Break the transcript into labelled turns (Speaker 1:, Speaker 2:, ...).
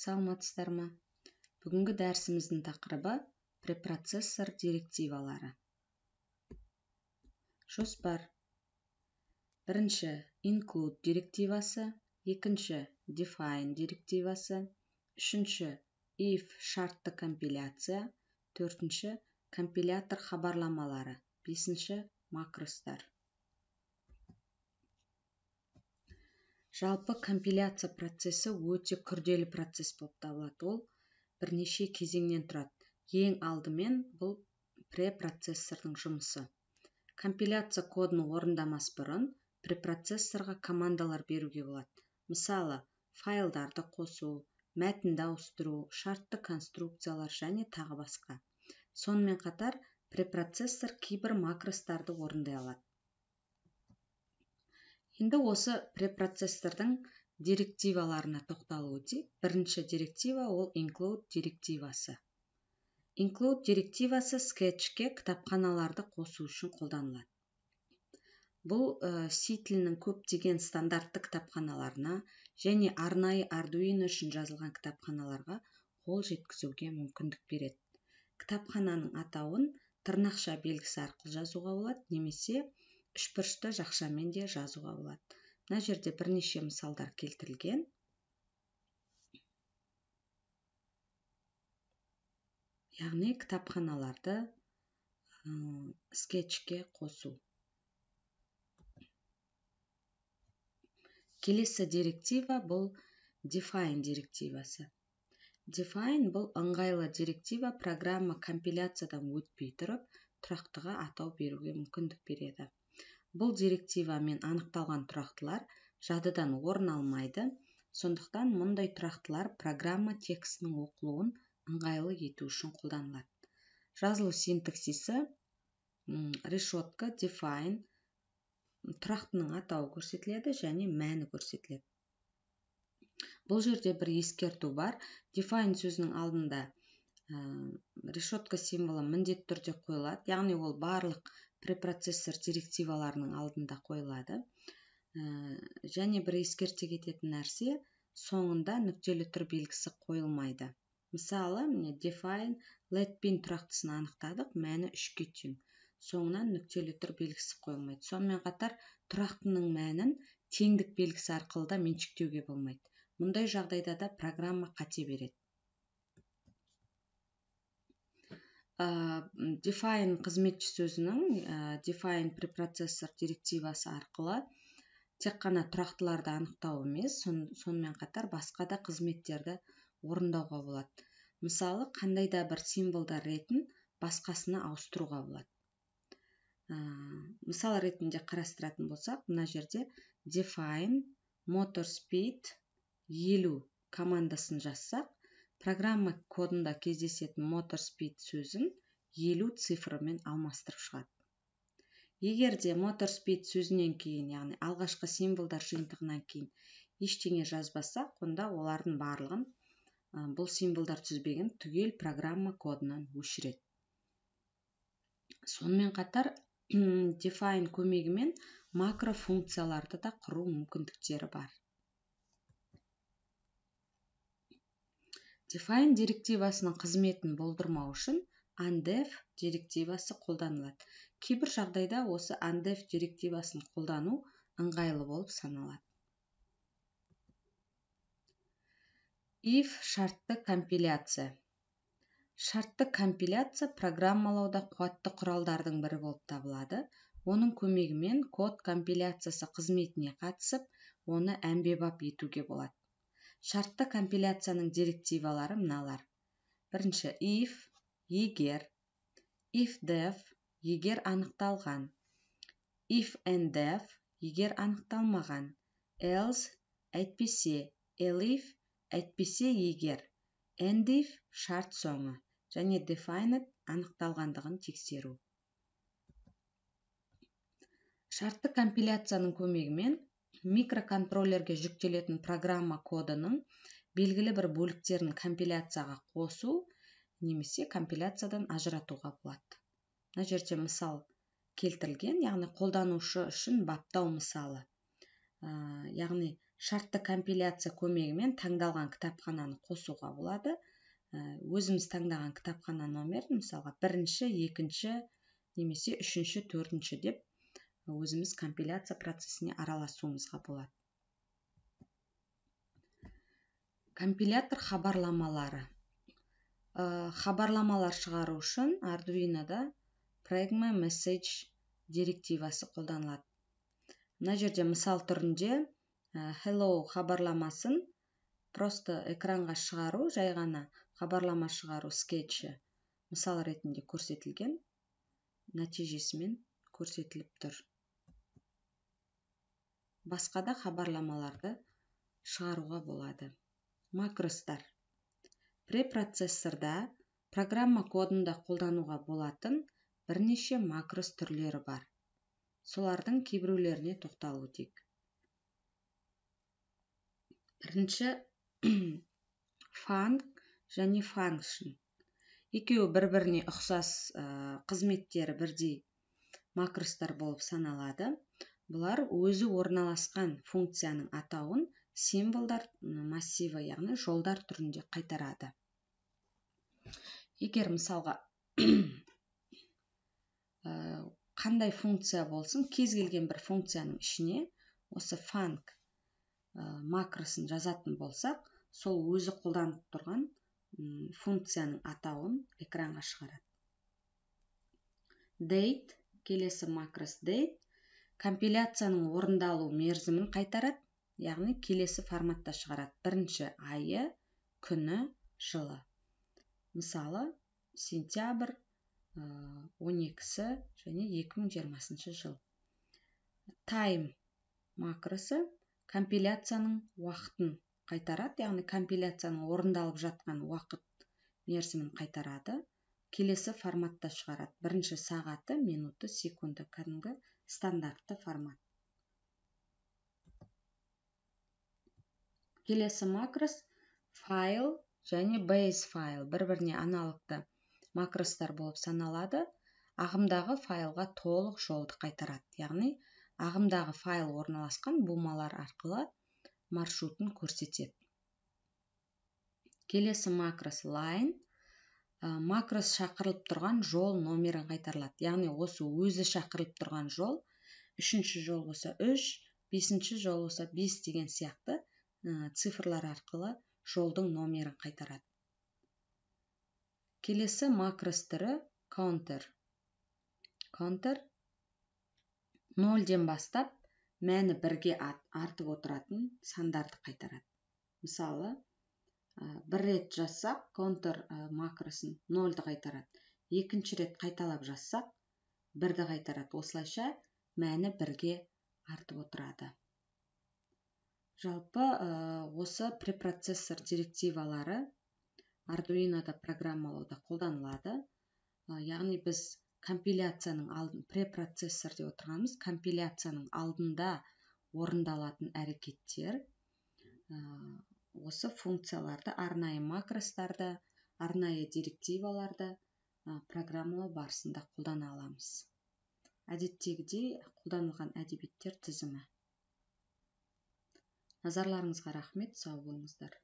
Speaker 1: саламатсыздар ма бүгінгі дәрісіміздің тақырыбы препроцессор директивалары жоспар бірінші include директивасы екінші define директивасы үшінші if шартты компиляция төртінші компилятор хабарламалары бесінші макростар жалпы компиляция процесі өте күрделі процесс болып табылады ол бірнеше кезеңнен тұрады ең алдымен бұл препроцессордың жұмысы компиляция кодын орындамас бұрын препроцессорға командалар беруге болады мысалы файлдарды қосу мәтінді ауыстыру шартты конструкциялар және тағы басқа сонымен қатар препроцессор кейбір макростарды орындай алады енді осы препроцессордың директиваларына тоқталып өтейік бірінші директива ол include директивасы include директивасы скетчке кітапханаларды қосу үшін қолданылады бұл ә, э, си тілінің көптеген стандартты кітапханаларына және арнайы ардуин үшін жазылған кітапханаларға қол жеткізуге мүмкіндік береді кітапхананың атауын тырнақша белгісі арқылы жазуға болады немесе үшбұрышты жақшамен де жазуға болады мына жерде бірнеше мысалдар келтірілген яғни кітапханаларды скетчке қосу келесі директива бұл define директивасы define бұл ыңғайлы директива программа компиляциядан өтпей тұрып тұрақтыға атау беруге мүмкіндік береді бұл директивамен анықталған тұрақтылар жадыдан орын алмайды сондықтан мұндай тұрақтылар программа текстінің оқылуын ыңғайлы ету үшін қолданылады жазылу синтаксисі решетка define тұрақтының атауы көрсетіледі және мәні көрсетіледі бұл жерде бір ескерту бар define сөзінің алдында ә, решетка символы міндетті түрде қойылады яғни ол барлық препроцессор директиваларының алдында қойылады э, және бір ескерте кететін нәрсе соңында нүктелі түр белгісі қойылмайды мысалы міне define pin тұрақтысын анықтадық мәні үшке тең соңынан нүктелі түр белгісі қойылмайды сонымен қатар тұрақтының мәнін теңдік белгісі арқылы да меншіктеуге болмайды мұндай жағдайда да программа қате береді Э, define қызметші сөзінің э, define препроцессор директивасы арқылы тек қана тұрақтыларды анықтау емес сонымен қатар басқа да қызметтерді орындауға болады мысалы қандай да бір символдар ретін басқасына ауыстыруға болады ә, мысал ретінде қарастыратын болсақ мына жерде define motor speed елу командасын жазсақ программа кодында кездесетін speed сөзін елу цифрымен алмастырып шығады егер де speed сөзінен кейін яғни алғашқы символдар жиынтығынан кейін ештеңе жазбаса, онда олардың барлығын бұл символдар тізбегін түгел программа кодынан өшіреді сонымен қатар define көмегімен макрофункцияларды да құру мүмкіндіктері бар Define директивасының қызметін болдырмау үшін Undef директивасы қолданылады кейбір жағдайда осы Undef директивасын қолдану ыңғайлы болып саналады if шартты компиляция шартты компиляция программалауда қуатты құралдардың бірі болып табылады оның көмегімен код компиляциясы қызметіне қатысып оны әмбебап етуге болады шартты компиляцияның директивалары мыналар бірінші if егер if def егер анықталған if and def егер анықталмаған else әйтпесе elif әйтпесе егер and if шарт соңы және defined анықталғандығын тексеру шартты компиляцияның көмегімен микроконтроллерге жүктелетін программа кодының белгілі бір бөліктерін компиляцияға қосу немесе компиляциядан ажыратуға болады мына жерде мысал келтірілген яғни қолданушы үшін баптау мысалы ә, яғни шартты компиляция көмегімен таңдалған кітапхананы қосуға болады өзіміз таңдаған кітапхана номерін мысалға бірінші екінші немесе үшінші төртінші деп өзіміз компиляция процесіне араласуымызға болады компилятор хабарламалары э, хабарламалар шығару үшін Arduino-да pragma message директивасы қолданылады мына жерде мысал түрінде э, hello хабарламасын просто экранға шығару жай ғана хабарлама шығару скетчі мысал ретінде көрсетілген нәтижесімен көрсетіліп тұр басқа да хабарламаларды шығаруға болады макростар препроцессорда программа кодында қолдануға болатын бірнеше макрос түрлері бар солардың кейбіреулеріне тоқталу тек. бірінші фанк және function екеуі бір біріне ұқсас э, қызметтері бірдей макростар болып саналады бұлар өзі орналасқан функцияның атауын символдар массивы, яғни жолдар түрінде қайтарады егер мысалға э, қандай функция болсын кез келген бір функцияның ішіне осы фанк э, макросын жазатын болсақ сол өзі қолданып тұрған функцияның атауын экранға шығарады date келесі макрос date компиляцияның орындалу мерзімін қайтарады яғни келесі форматта шығарады бірінші айы күні жылы мысалы сентябрь э, он екісі және 2020 жыл тайм макросы компиляцияның уақытын қайтарады яғни компиляцияның орындалып жатқан уақыт мерзімін қайтарады келесі форматта шығарады бірінші сағаты минуты секунды кәдімгі стандартты формат келесі макрос файл және base файл бір біріне аналогты макростар болып саналады ағымдағы файлға толық жолды қайтарады яғни ағымдағы файл орналасқан бумалар арқылы маршрутын көрсетеді келесі макрос line Э, макрос шақырылып тұрған жол номерін қайтарылады яғни осы өзі шақырылып тұрған жол үшінші жол болса үш бесінші жол болса бес деген сияқты э, цифрлар арқылы жолдың номерін қайтарады келесі макрос түрі counter counter Нолден бастап мәні бірге артып отыратын сандарды қайтарады мысалы Э, бір рет жазсақ контур э, макросын нольді қайтарады екінші рет қайталап жазсақ бірді қайтарады осылайша мәні бірге артып отырады жалпы э, осы препроцессор директивалары ардуинода программалауда қолданылады яғни біз компиляцияның алдын препроцессор деп отырғанымыз компиляцияның алдында орындалатын әрекеттер осы функцияларды арнайы макростарды, арнайы директиваларды программалау барысында қолдана аламыз әдеттегідей қолданылған әдебиеттер тізімі назарларыңызға рахмет сау болыңыздар